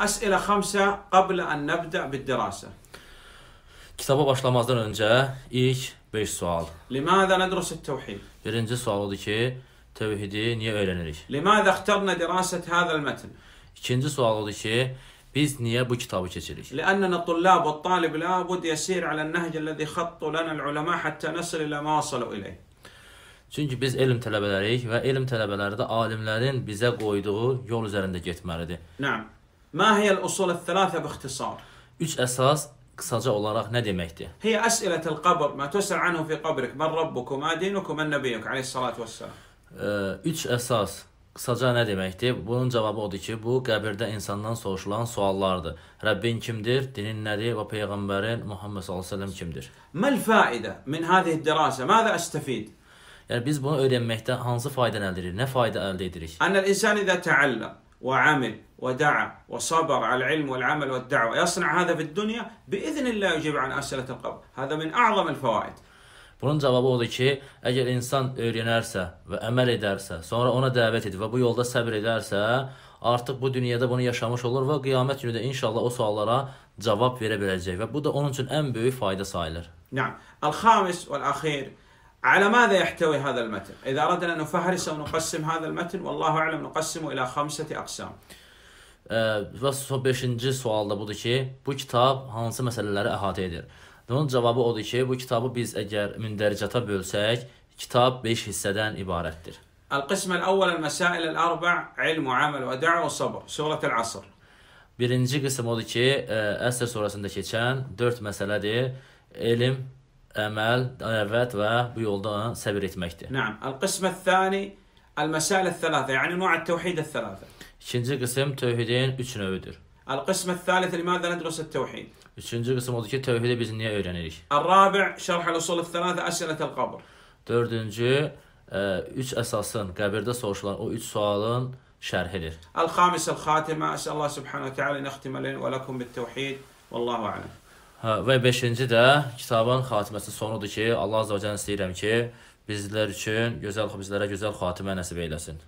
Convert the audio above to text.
Əsələ xamsə qablə ən nəbdə bid-dirasa. Kitaba başlamazdan öncə ilk 5 sual. Liməzə nədrusu təvhid? Birinci sual odur ki, təvhidi niyə öyrənirik? Liməzə ixtarna dirasət hədəl mətn? İkinci sual odur ki, biz niyə bu kitabı keçirik? Ləənnənə tullab və talib la bud yəsir alə nəhcə ləzi xattu lənə uləmə həttə nəsil ilə mə asalu iləyh. Çünki biz elm tələbələriyik və elm tələbələri də alimlərin bizə qoyduğu yol üzərində getməlidir. Nəam. Ma hiyəl usul əl-thalathə bixtisar? Üç əsas qısaca olaraq nə deməkdir? Hiyə əs'ilətəl qabr, mə tüsəl anhu fi qabrik, mən rabbuku, mə dinuku, mən nəbiyyuk, aleyhissalatu vəssalam. Üç əsas qısaca nə deməkdir? Bunun cavabı odur ki, bu qəbirdə insandan soruşulan suallardır. Rəbbin kimdir, dinin nədir və Peyğəmbərin Muhammed s.ə.v kimdir? Məl faidə min hədih dirasə, mədə əstəfid? Yəni biz bunu öyrənməkdə hansı faydanı əldə edirik? Nə fayda əldə edirik? Ənəl insan idə təalləm. وعمل ودعا وصبر على العلم والعمل والدعوة يصنع هذا في الدنيا بإذن الله يجيب عن أسئلة القبر هذا من أعظم الفوائد Bunun cavabı odur ki, əgər insan öyrənərsə və əməl edərsə, sonra ona dəvət edib və bu yolda səbir edərsə, artıq bu dünyada bunu yaşamış olur və qiyamət günü də inşallah o suallara cavab verə biləcək və bu da onun üçün ən böyük fayda sayılır. Nعم. الخامس والأخير على ماذا يحتوي هذا المتن؟ إذا أردنا أن نفهرس أو نقسم هذا المتن والله أعلم نقسمه إلى خمسة أقسام. Və 5-ci sual da budur ki, bu kitab hansı məsələləri əhatə edir? Bunun cavabı odur ki, bu kitabı biz əgər mündəricata bölsək, kitab 5 hissədən ibarətdir. القسم الأول المسائل الأربع علم وعمل ودعوة وصبر سورة العصر Birinci qism odur ki, e, Əsr surəsində keçən 4 məsələdir. Elm, əməl, əvət və bu yolda səbir etməkdir. Naam. Al-qismə-thani al-masail-thalatha, yəni növ-təvhid-thalatha. İkinci qism tövhidin 3 növüdür. Al-qismə-thalith limadha nadrusu at-tevhid? Üçüncü qism odur ki, tövhidi biz niyə öyrənirik? Ar-rabi' şərh al-usul-thalatha as'ilat-al-qabr. Dördüncü, ə, e, üç əsasın, qəbirdə soruşulan o üç sualın şərhidir. Al-khamis al-khatima, əsəl Allah subhanahu wa ta'ala nəxtimə lin və lakum bit-tevhid, vallahu a'lam. Və 5-ci də kitabın xatiməsi sonudur ki, Allah Azərbaycan istəyirəm ki, bizlər üçün gözəl bizlərə gözəl xatimə nəsib eyləsin.